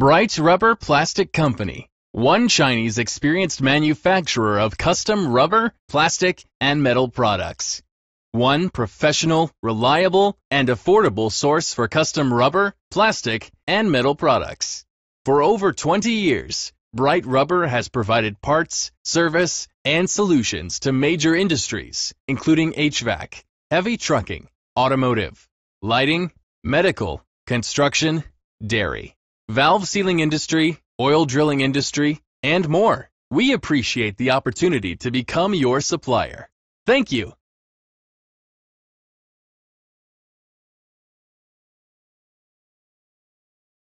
Bright Rubber Plastic Company, one Chinese experienced manufacturer of custom rubber, plastic, and metal products. One professional, reliable, and affordable source for custom rubber, plastic, and metal products. For over 20 years, Bright Rubber has provided parts, service, and solutions to major industries, including HVAC, heavy trucking, automotive, lighting, medical, construction, dairy valve sealing industry, oil drilling industry, and more. We appreciate the opportunity to become your supplier. Thank you.